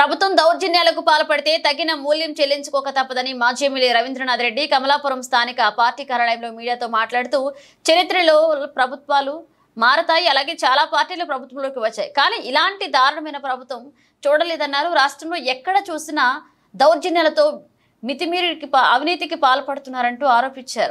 ప్రభుత్వం దౌర్జన్యాలకు పాల్పడితే తగిన మూల్యం చెల్లించుకోక తప్పదని మాజీ ఎమ్మెల్యే రవీంద్రనాథ్ రెడ్డి కమలాపురం స్థానిక పార్టీ కార్యాలయంలో మీడియాతో మాట్లాడుతూ చరిత్రలో ప్రభుత్వాలు మారతాయి అలాగే చాలా పార్టీలు ప్రభుత్వంలోకి వచ్చాయి కానీ ఇలాంటి దారుణమైన ప్రభుత్వం చూడలేదన్నారు రాష్ట్రంలో ఎక్కడ చూసినా దౌర్జన్యాలతో మితిమీరికి అవినీతికి పాల్పడుతున్నారంటూ ఆరోపించారు